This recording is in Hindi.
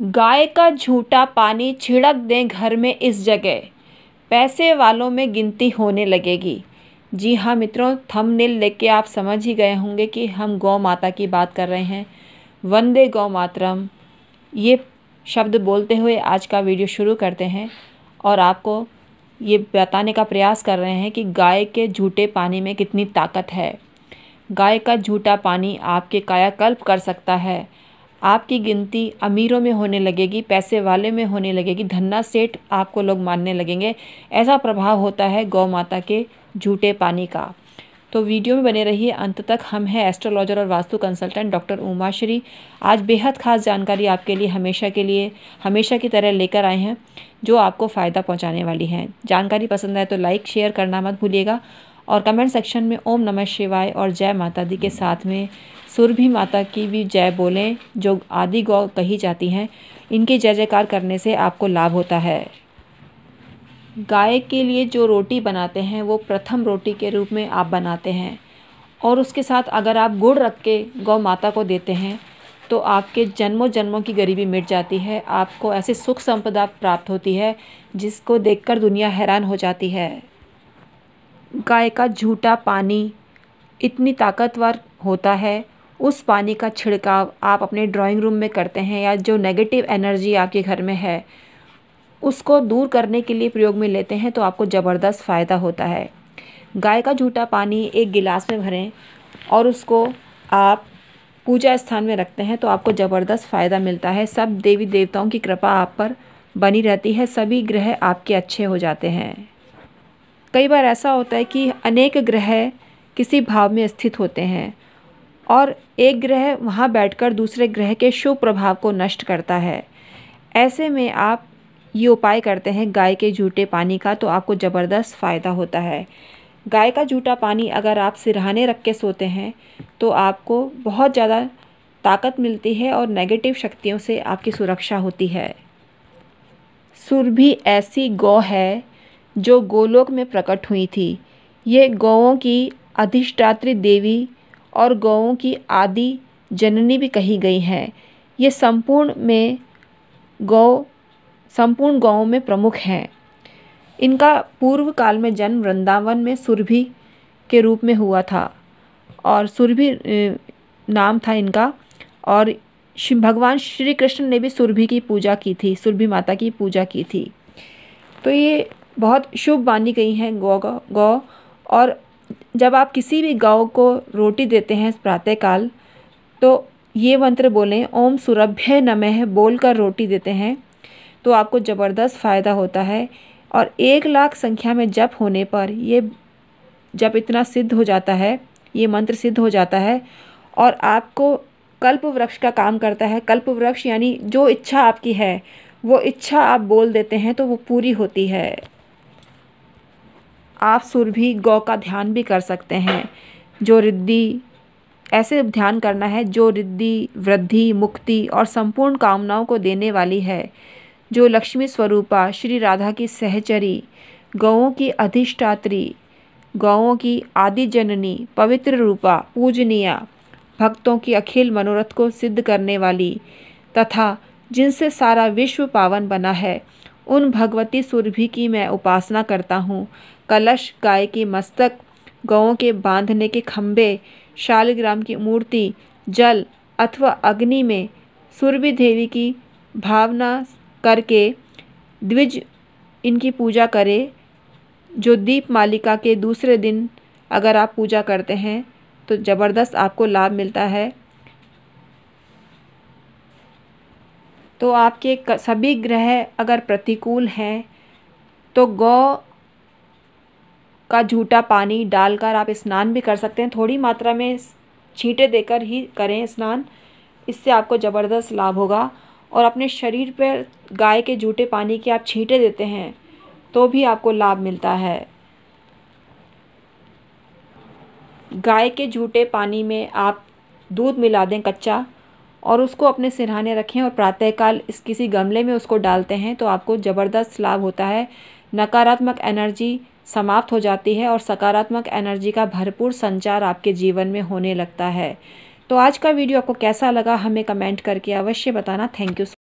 गाय का झूठा पानी छिड़क दें घर में इस जगह पैसे वालों में गिनती होने लगेगी जी हाँ मित्रों थंबनेल नील लेके आप समझ ही गए होंगे कि हम गौ माता की बात कर रहे हैं वंदे गौ मातरम ये शब्द बोलते हुए आज का वीडियो शुरू करते हैं और आपको ये बताने का प्रयास कर रहे हैं कि गाय के झूठे पानी में कितनी ताकत है गाय का झूठा पानी आपके कायाकल्प कर सकता है आपकी गिनती अमीरों में होने लगेगी पैसे वाले में होने लगेगी धन्ना सेठ आपको लोग मानने लगेंगे ऐसा प्रभाव होता है गौ माता के झूठे पानी का तो वीडियो में बने रहिए अंत तक हम हैं एस्ट्रोलॉजर और वास्तु कंसल्टेंट डॉक्टर उमाश्री आज बेहद खास जानकारी आपके लिए हमेशा के लिए हमेशा की तरह लेकर आए हैं जो आपको फ़ायदा पहुंचाने वाली है जानकारी पसंद आए तो लाइक शेयर करना मत भूलिएगा और कमेंट सेक्शन में ओम नमः शिवाय और जय माता दी के साथ में सुरभि माता की भी जय बोलें जो आदि गौ कही जाती हैं इनके जय जयकार करने से आपको लाभ होता है गाय के लिए जो रोटी बनाते हैं वो प्रथम रोटी के रूप में आप बनाते हैं और उसके साथ अगर आप गुड़ रख के गौ माता को देते हैं तो आपके जन्मों जन्मों की गरीबी मिट जाती है आपको ऐसे सुख संपदा प्राप्त होती है जिसको देखकर दुनिया हैरान हो जाती है गाय का झूठा पानी इतनी ताकतवर होता है उस पानी का छिड़काव आप अपने ड्राइंग रूम में करते हैं या जो नेगेटिव एनर्जी आपके घर में है उसको दूर करने के लिए प्रयोग में लेते हैं तो आपको ज़बरदस्त फ़ायदा होता है गाय का झूठा पानी एक गिलास में भरें और उसको आप पूजा स्थान में रखते हैं तो आपको ज़बरदस्त फ़ायदा मिलता है सब देवी देवताओं की कृपा आप पर बनी रहती है सभी ग्रह आपके अच्छे हो जाते हैं कई बार ऐसा होता है कि अनेक ग्रह किसी भाव में स्थित होते हैं और एक ग्रह वहाँ बैठकर दूसरे ग्रह के शुभ प्रभाव को नष्ट करता है ऐसे में आप ये उपाय करते हैं गाय के जूटे पानी का तो आपको ज़बरदस्त फ़ायदा होता है गाय का जूटा पानी अगर आप सिरहाने रख के सोते हैं तो आपको बहुत ज़्यादा ताकत मिलती है और नेगेटिव शक्तियों से आपकी सुरक्षा होती है सुर भी ऐसी गौ है जो गोलोक में प्रकट हुई थी ये गौों की अधिष्ठात्री देवी और गौों की आदि जननी भी कही गई हैं ये संपूर्ण में गौ संपूर्ण गौओं में प्रमुख हैं इनका पूर्व काल में जन्म वृंदावन में सुरभि के रूप में हुआ था और सुरभि नाम था इनका और भगवान श्री कृष्ण ने भी सुरभि की पूजा की थी सुरभि माता की पूजा की थी तो ये बहुत शुभ मानी गई हैं गौ गौ गौ और जब आप किसी भी गौ को रोटी देते हैं प्रातःकाल तो ये मंत्र बोलें ओम सुरभ्य नमः बोलकर रोटी देते हैं तो आपको ज़बरदस्त फ़ायदा होता है और एक लाख संख्या में जप होने पर ये जब इतना सिद्ध हो जाता है ये मंत्र सिद्ध हो जाता है और आपको कल्प वृक्ष का काम करता है कल्प वृक्ष यानी जो इच्छा आपकी है वो इच्छा आप बोल देते हैं तो वो पूरी होती है आप सुरभि गौ का ध्यान भी कर सकते हैं जो रिद्धि ऐसे ध्यान करना है जो रिद्धि वृद्धि मुक्ति और संपूर्ण कामनाओं को देने वाली है जो लक्ष्मी स्वरूपा श्री राधा की सहचरी गौों की अधिष्ठात्री गौओं की आदि जननी पवित्र रूपा पूजनिया भक्तों की अखिल मनोरथ को सिद्ध करने वाली तथा जिनसे सारा विश्व पावन बना है उन भगवती सुरभि की मैं उपासना करता हूँ कलश गाय के मस्तक गौों के बांधने के खम्भे शालिग्राम की मूर्ति जल अथवा अग्नि में सूर्य देवी की भावना करके द्विज इनकी पूजा करें जो दीप मालिका के दूसरे दिन अगर आप पूजा करते हैं तो ज़बरदस्त आपको लाभ मिलता है तो आपके सभी ग्रह अगर प्रतिकूल हैं तो गौ का झूठा पानी डालकर आप स्नान भी कर सकते हैं थोड़ी मात्रा में छींटे देकर ही करें स्नान इससे आपको ज़बरदस्त लाभ होगा और अपने शरीर पर गाय के झूठे पानी की आप छींटे देते हैं तो भी आपको लाभ मिलता है गाय के झूठे पानी में आप दूध मिला दें कच्चा और उसको अपने सिरहाने रखें और प्रातःकाल इस किसी गमले में उसको डालते हैं तो आपको ज़बरदस्त लाभ होता है नकारात्मक एनर्जी समाप्त हो जाती है और सकारात्मक एनर्जी का भरपूर संचार आपके जीवन में होने लगता है तो आज का वीडियो आपको कैसा लगा हमें कमेंट करके अवश्य बताना थैंक यू